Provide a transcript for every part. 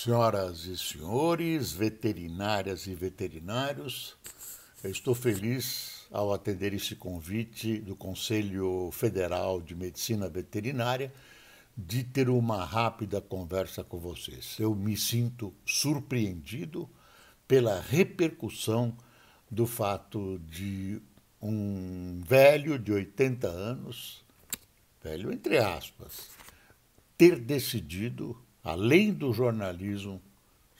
Senhoras e senhores, veterinárias e veterinários, eu estou feliz ao atender esse convite do Conselho Federal de Medicina Veterinária de ter uma rápida conversa com vocês. Eu me sinto surpreendido pela repercussão do fato de um velho de 80 anos, velho entre aspas, ter decidido além do jornalismo,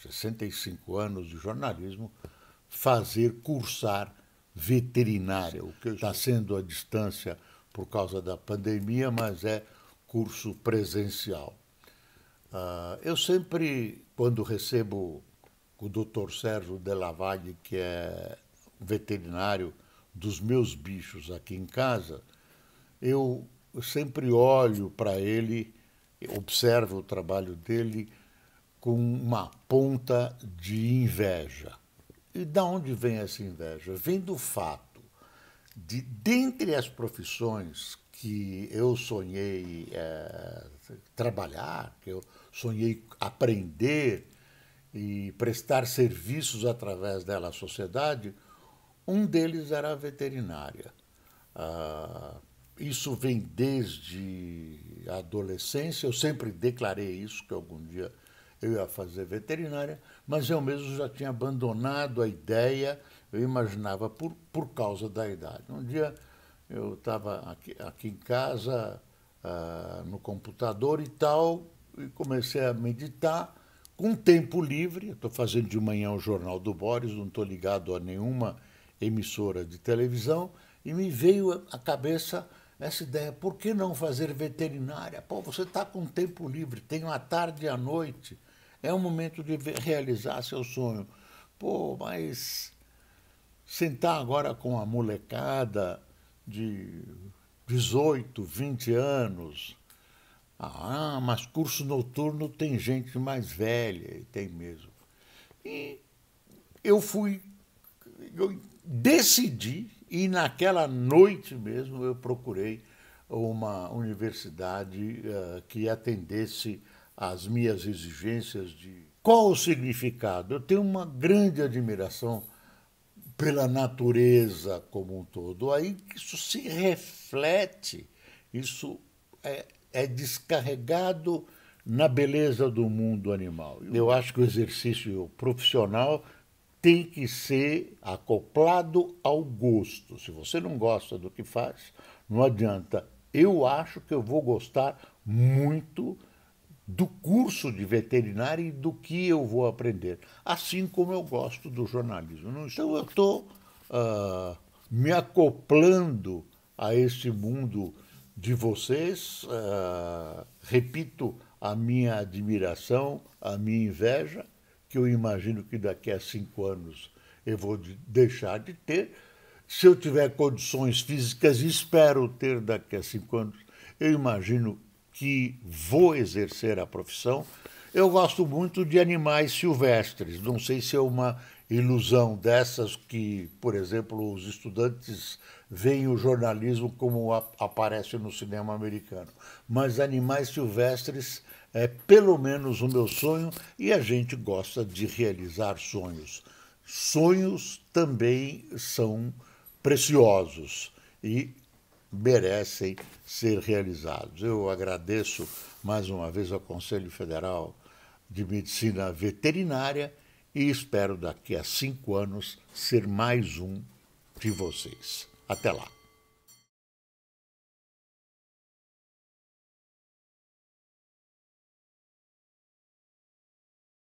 65 anos de jornalismo, fazer cursar veterinária, é o que está sendo à distância por causa da pandemia, mas é curso presencial. Uh, eu sempre, quando recebo o Dr. Sérgio Delavalle, que é veterinário dos meus bichos aqui em casa, eu sempre olho para ele observa o trabalho dele com uma ponta de inveja. E da onde vem essa inveja? Vem do fato de, dentre as profissões que eu sonhei é, trabalhar, que eu sonhei aprender e prestar serviços através dela à sociedade, um deles era a veterinária. Ah, isso vem desde adolescência, eu sempre declarei isso, que algum dia eu ia fazer veterinária, mas eu mesmo já tinha abandonado a ideia, eu imaginava por, por causa da idade. Um dia eu estava aqui, aqui em casa, ah, no computador e tal, e comecei a meditar. Com tempo livre, estou fazendo de manhã o Jornal do Boris, não estou ligado a nenhuma emissora de televisão, e me veio à cabeça essa ideia, por que não fazer veterinária? Pô, você está com tempo livre, tem uma tarde e a noite, é o momento de realizar seu sonho. Pô, mas sentar agora com a molecada de 18, 20 anos, ah, mas curso noturno tem gente mais velha, tem mesmo. E eu fui, eu decidi, e naquela noite mesmo eu procurei uma universidade uh, que atendesse às minhas exigências de qual o significado. Eu tenho uma grande admiração pela natureza como um todo. Aí isso se reflete, isso é, é descarregado na beleza do mundo animal. Eu acho que o exercício profissional tem que ser acoplado ao gosto. Se você não gosta do que faz, não adianta. Eu acho que eu vou gostar muito do curso de veterinária e do que eu vou aprender, assim como eu gosto do jornalismo. Então eu estou uh, ah, me acoplando a esse mundo de vocês. Uh, repito a minha admiração, a minha inveja que eu imagino que daqui a cinco anos eu vou deixar de ter. Se eu tiver condições físicas, espero ter daqui a cinco anos, eu imagino que vou exercer a profissão eu gosto muito de animais silvestres. Não sei se é uma ilusão dessas que, por exemplo, os estudantes veem o jornalismo como a, aparece no cinema americano. Mas animais silvestres é pelo menos o meu sonho e a gente gosta de realizar sonhos. Sonhos também são preciosos e merecem ser realizados. Eu agradeço mais uma vez ao Conselho Federal de Medicina Veterinária e espero daqui a cinco anos ser mais um de vocês. Até lá!